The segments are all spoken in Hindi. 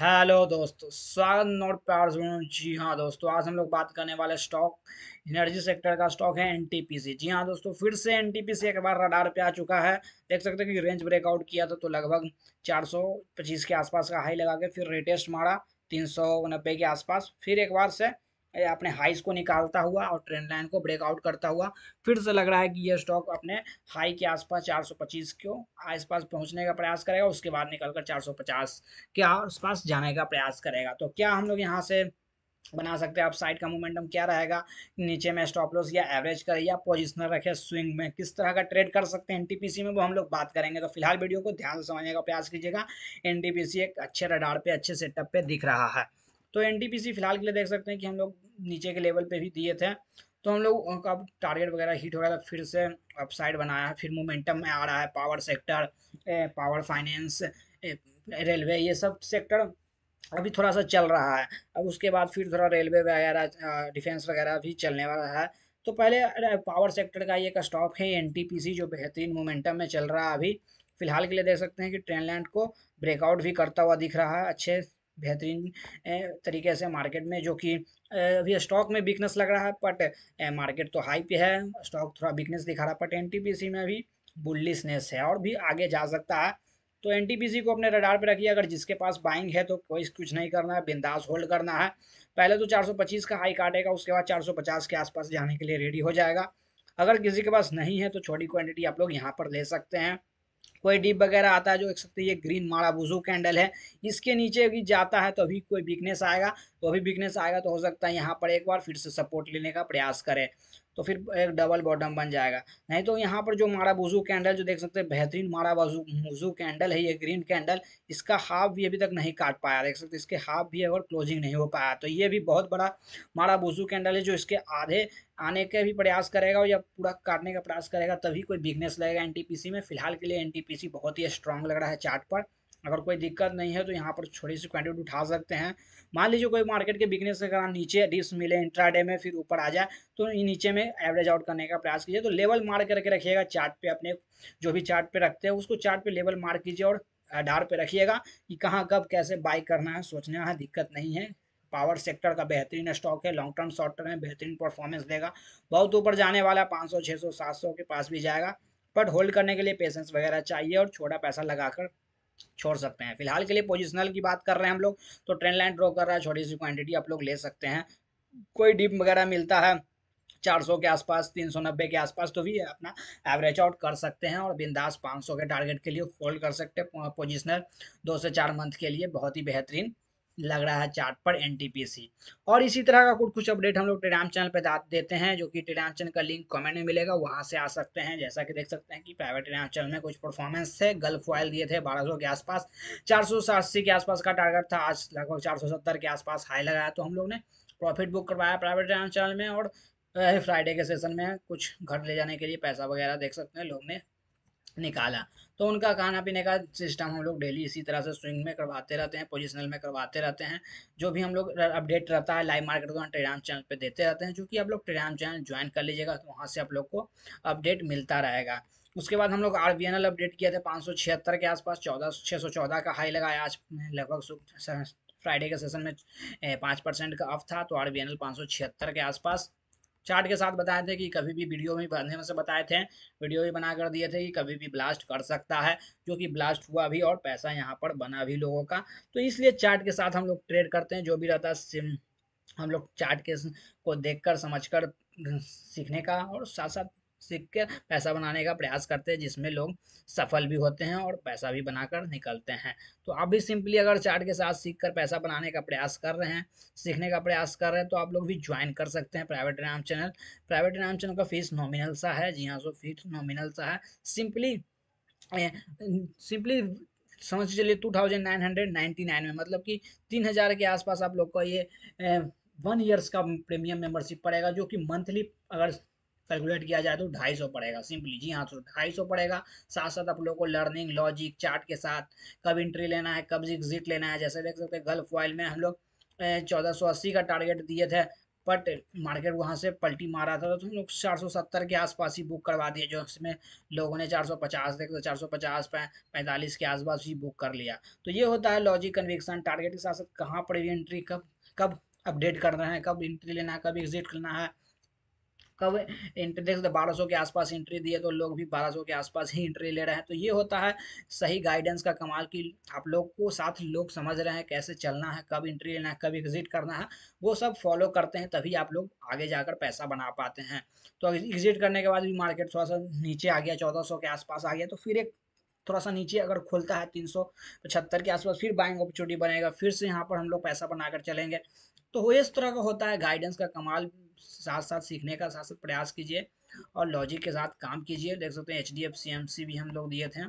हेलो दोस्तों स्वागत नोट प्यार जी हाँ दोस्तों आज हम लोग बात करने वाले स्टॉक एनर्जी सेक्टर का स्टॉक है एनटीपीसी जी हाँ दोस्तों फिर से एनटीपीसी एक बार रडार पे आ चुका है देख सकते हैं कि रेंज ब्रेकआउट किया था तो लगभग 425 के आसपास का हाई लगा के फिर रेटेस्ट मारा तीन के आसपास फिर एक बार से अपने हाइस को निकालता हुआ और ट्रेंड लाइन को ब्रेकआउट करता हुआ फिर से लग रहा है कि यह स्टॉक अपने हाई के आसपास 425 के आसपास पहुंचने का प्रयास करेगा उसके बाद निकलकर 450 के आसपास जाने का प्रयास करेगा तो क्या हम लोग यहाँ से बना सकते हैं आप साइड का मोमेंटम क्या रहेगा नीचे में स्टॉप लॉस या एवरेज करें या पोजिशनल रखे स्विंग में किस तरह का ट्रेड कर सकते हैं एनटीपीसी में वो हम लोग बात करेंगे तो फिलहाल वीडियो को ध्यान से समझने का प्रयास कीजिएगा एनटीपीसी एक अच्छे रडार पे अच्छे सेटअप पे दिख रहा है तो एनटीपीसी फिलहाल के लिए देख सकते हैं कि हम लोग नीचे के लेवल पे भी दिए थे तो हम लोग अब टारगेट वगैरह हिट हो गया था फिर से अपसाइड बनाया है फिर मोमेंटम में आ रहा है power sector power finance railway ये सब सेक्टर अभी थोड़ा सा चल रहा है अब उसके बाद फिर थोड़ा रेलवे वगैरह डिफेंस वगैरह भी चलने वाला है तो पहले पावर सेक्टर का ये एक स्टॉक है एन जो बेहतरीन मोमेंटम में चल रहा है अभी फिलहाल के लिए देख सकते हैं कि ट्रेन लैंड को ब्रेकआउट भी करता हुआ दिख रहा है अच्छे बेहतरीन तरीके से मार्केट में जो कि अभी स्टॉक में वीकनेस लग रहा है बट मार्केट तो हाई पे है स्टॉक थोड़ा वीकनेस दिखा रहा है बट एन में भी बुल्लिसनेस है और भी आगे जा सकता है तो एन को अपने रडार पर रखिए अगर जिसके पास बाइंग है तो कोई कुछ नहीं करना है बिंदास होल्ड करना है पहले तो 425 का हाई काटेगा उसके बाद 450 के आसपास जाने के लिए रेडी हो जाएगा अगर किसी के पास नहीं है तो छोटी क्वांटिटी आप लोग यहाँ पर ले सकते हैं कोई डिप वगैरह आता है जो देख सकते हैं ये ग्रीन बुजू कैंडल है इसके नीचे भी जाता है तो अभी कोई वीकनेस आएगा तो अभी वीकनेस आएगा तो हो सकता है यहाँ पर एक बार फिर से सपोर्ट लेने का प्रयास करें तो फिर एक डबल बॉटम बन जाएगा नहीं तो यहाँ पर जो मारा बुजू कैंडल जो देख सकते हैं बेहतरीन मारा बाजू मुजू कैंडल है ये ग्रीन कैंडल इसका हाफ भी अभी तक नहीं काट पाया देख सकते इसके हाफ भी अगर क्लोजिंग नहीं हो पाया तो ये भी बहुत बड़ा मारा बुजू कैंडल है जो इसके आधे आने का भी प्रयास करेगा और या पूरा काटने का प्रयास करेगा तभी कोई वीकनेस लगेगा एन में फिलहाल के लिए एन बहुत ही स्ट्रांग लग रहा है चार्ट पर अगर कोई दिक्कत नहीं है तो यहाँ पर छोटी सी क्वांटिटी उठा सकते हैं मान लीजिए कोई मार्केट के बिकने से अगर नीचे रिस्क मिले इंट्राडे में फिर ऊपर आ जाए तो नीचे में एवरेज आउट करने का प्रयास कीजिए तो लेवल मार्क करके रखिएगा चार्ट पे अपने जो भी चार्ट पे रखते हैं उसको चार्ट पे लेवल मार्क कीजिए और आधार पे रखिएगा कि कहाँ कब कैसे बाई करना है सोचने में दिक्कत नहीं है पावर सेक्टर का बेहतरीन स्टॉक है लॉन्ग टर्म शॉर्ट टर्म में बेहतरीन परफॉर्मेंस देगा बहुत ऊपर जाने वाला है पाँच सौ छः सौ सात सौ के पास भी जाएगा बट होल्ड करने के लिए पेशेंस वगैरह चाहिए और छोटा पैसा लगाकर छोड़ सकते हैं फिलहाल के लिए पोजिशनल की बात कर रहे हैं हम लोग तो ट्रेंड लाइन ड्रॉ कर रहा है छोटी सी क्वांटिटी आप लोग ले सकते हैं कोई डिप वगैरह मिलता है 400 के आसपास 390 के आसपास तो भी अपना एवरेज आउट कर सकते हैं और बिंदास 500 के टारगेट के लिए होल्ड कर सकते हैं पोजिशनल दो से चार मंथ के लिए बहुत ही बेहतरीन लग रहा है चार्ट पर एनटीपीसी और इसी तरह का कुछ कुछ अपडेट हम लोग टेलीग्राम चैनल पर देते हैं जो कि टेलीग्राम चैनल का लिंक कमेंट में मिलेगा वहाँ से आ सकते हैं जैसा कि देख सकते हैं कि प्राइवेट टेलीग्राम चैनल में कुछ परफॉर्मेंस थे गल्फ ऑयल दिए थे 1200 के आसपास चार के आसपास का टारगेट था आज लगभग चार के आसपास हाई लगाया तो हम लोग ने प्रॉफिट बुक करवाया प्राइवेट टेलीग्राम चैनल में और फ्राइडे के सेशन में कुछ घर ले जाने के लिए पैसा वगैरह देख सकते हैं लोग ने निकाला तो उनका खाना पीने का सिस्टम हम लोग डेली इसी तरह से स्विंग में करवाते रहते हैं पोजिशनल में करवाते रहते हैं जो भी हम लोग अपडेट रहता है लाइव मार्केट को टेलीग्राम चैनल पे देते रहते हैं चूँकि आप लोग टेलीग्राम चैनल ज्वाइन कर लीजिएगा तो वहाँ से आप लोग को अपडेट मिलता रहेगा उसके बाद हम लोग आर अपडेट किया था पाँच के आसपास चौदह छः का हाई लगाया आज लगभग फ्राइडे के सेशन में पाँच परसेंट का अफ था तो आर बी के आसपास चार्ट के साथ बताए थे कि कभी भी वीडियो में बनने में से बताए थे वीडियो भी बना कर दिए थे कि कभी भी ब्लास्ट कर सकता है जो कि ब्लास्ट हुआ भी और पैसा यहाँ पर बना भी लोगों का तो इसलिए चार्ट के साथ हम लोग ट्रेड करते हैं जो भी रहता है हम लोग चार्ट के को देखकर समझकर सीखने का और साथ साथ सीख कर पैसा बनाने का प्रयास करते हैं जिसमें लोग सफल भी होते हैं और पैसा भी बनाकर निकलते हैं तो आप भी सिंपली अगर चार्ट के साथ सीख कर पैसा बनाने का प्रयास कर रहे हैं सीखने का प्रयास कर रहे हैं तो आप लोग भी ज्वाइन कर सकते हैं प्राइवेट राम चैनल प्राइवेट राम चैनल का फीस नॉमिनल सा है जी हाँ सो फीस नॉमिनल सा है सिंपली सिंपली समझ चलिए two thousand nine hundred ninety nine में मतलब कि तीन हज़ार के आसपास आप लोग का ये वन ईयर्स का प्रीमियम मेंबरशिप पड़ेगा जो कि मंथली अगर कैलकुलेट किया जाए तो ढाई सौ पड़ेगा सिंपली जी हाँ तो ढाई सौ पड़ेगा साथ साथ आप लोग को लर्निंग लॉजिक चार्ट के साथ कब एंट्री लेना है कब एग्जिट लेना है जैसे देख सकते हैं गल्फ ऑयल में हम लोग चौदह सौ अस्सी का टारगेट दिए थे बट मार्केट वहाँ से पलटी मारा था तो हम लोग चार सौ सत्तर के आसपास ही बुक करवा दिए जो इसमें लोगों ने चार सौ पचास देखे चार सौ पचास पैंतालीस के आसपास ही बुक कर लिया तो ये होता है लॉजिक कन्विक्सन टारगेट के साथ साथ कहाँ पर एंट्री कब कब अपडेट करना है कब इंट्री लेना है कब एग्जिट करना है कब एंट्री देख सकते बारह सौ के आसपास एंट्री दिए तो लोग भी बारह सौ के आसपास ही एंट्री ले रहे हैं तो ये होता है सही गाइडेंस का कमाल कि आप लोग को साथ लोग समझ रहे हैं कैसे चलना है कब एंट्री लेना है कब एग्जिट करना है वो सब फॉलो करते हैं तभी आप लोग आगे जाकर पैसा बना पाते हैं तो एग्जिट करने के बाद भी मार्केट थोड़ा सा नीचे आ गया चौदह के आसपास आ गया तो फिर एक थोड़ा सा नीचे अगर खुलता है तीन सौ पचहत्तर के आसपास फिर बाइंग अपॉर्चुनिटी बनेगा फिर से यहाँ पर हम लोग पैसा बनाकर चलेंगे तो वो इस तरह का होता है गाइडेंस का कमाल साथ साथ सीखने का साथ साथ प्रयास कीजिए और लॉजिक के साथ काम कीजिए देख सकते हैं H D F C M C भी हम लोग दिए थे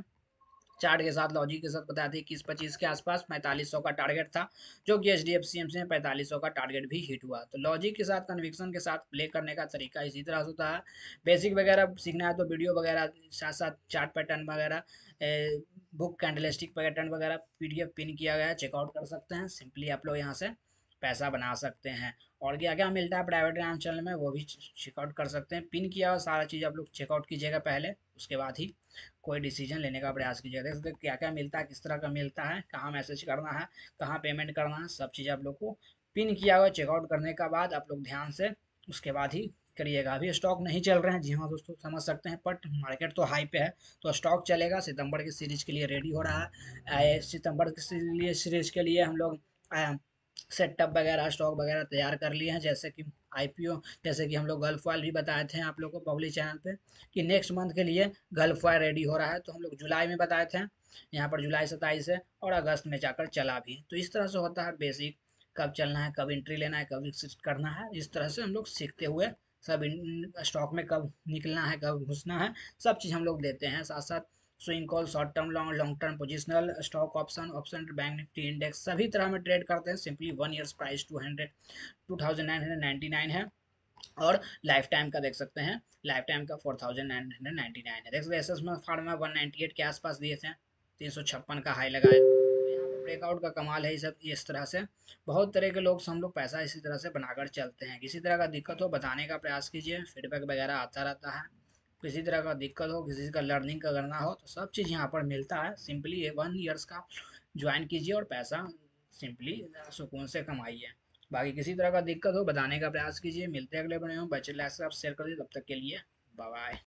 चार्ट के साथ लॉजिक के साथ बताया था इक्कीस पच्चीस के आसपास पैंतालीस सौ का टारगेट था जो कि H D F C M C में पैंतालीस सौ का टारगेट भी हिट हुआ तो लॉजिक के साथ कन्विक्सन के साथ प्ले करने का तरीका इसी तरह से होता है बेसिक वगैरह सीखना है तो वीडियो वगैरह साथ साथ चार्ट पैटर्न वगैरह बुक कैंडलिस्टिक पैटर्न वगैरह पी डी एफ पिन किया गया है चेकआउट कर सकते हैं सिंपली आप लोग यहाँ से पैसा बना सकते हैं और क्या क्या मिलता है प्राइवेट ग्राम चैनल में वो भी चेकआउट कर सकते हैं पिन किया हुआ सारा चीज़ आप लोग चेकआउट कीजिएगा पहले उसके बाद ही कोई डिसीजन लेने का प्रयास कीजिएगा देख सकते क्या क्या मिलता है किस तरह का मिलता है कहाँ मैसेज करना है कहाँ पेमेंट करना है सब चीज़ आप लोग को पिन किया हुआ चेकआउट करने के बाद आप लोग ध्यान से उसके बाद ही करिएगा अभी स्टॉक नहीं चल रहे हैं जी हाँ दोस्तों समझ सकते हैं बट मार्केट तो हाई पे है तो स्टॉक चलेगा सितंबर की सीरीज के लिए रेडी हो रहा है सितंबर की सीरीज के लिए हम लोग सेटअप वगैरह स्टॉक वगैरह तैयार कर लिए हैं जैसे कि आईपीओ जैसे कि हम लोग गल्फ वायर भी बताए थे आप लोग को पब्लिक चैनल पे कि नेक्स्ट मंथ के लिए गल्फ वायर रेडी हो रहा है तो हम लोग जुलाई में बताए थे यहाँ पर जुलाई सत्ताईस है और अगस्त में जाकर चला भी तो इस तरह से होता है बेसिक कब चलना है कब एंट्री लेना है कब एक्सिस्ट करना है इस तरह से हम लोग सीखते हुए सब स्टॉक में कब निकलना है कब घुसना है सब चीज़ हम लोग देते हैं साथ साथ swing call short term long long term positional stock option option bank Nifty index सभी तरह में ट्रेड करते हैं simply one years price two hundred two thousand nine hundred ninety nine है और लाइफ टाइम का देख सकते हैं लाइफ टाइम का four thousand nine hundred ninety nine है देख सकते हैं S S pharma one ninety eight के आसपास दिए थे तीन सौ छप्पन का हाई लगाए ब्रेकआउट का कमाल है ये सब इस तरह से बहुत तरह के लोग हम लोग पैसा इसी तरह से बनाकर चलते हैं किसी तरह का दिक्कत हो बताने का प्रयास कीजिए फीडबैक वगैरह आता रहता है किसी तरह का दिक्कत हो किसी का लर्निंग का करना हो तो सब चीज़ यहाँ पर मिलता है सिंपली वन ईयर्स का ज्वाइन कीजिए और पैसा सिंपली सुकून से कमाइए बाकी किसी तरह का दिक्कत हो बताने का प्रयास कीजिए मिलते हैं अगले बने हों बच्चे लाइफ आप शेयर करिए तब तक के लिए बाय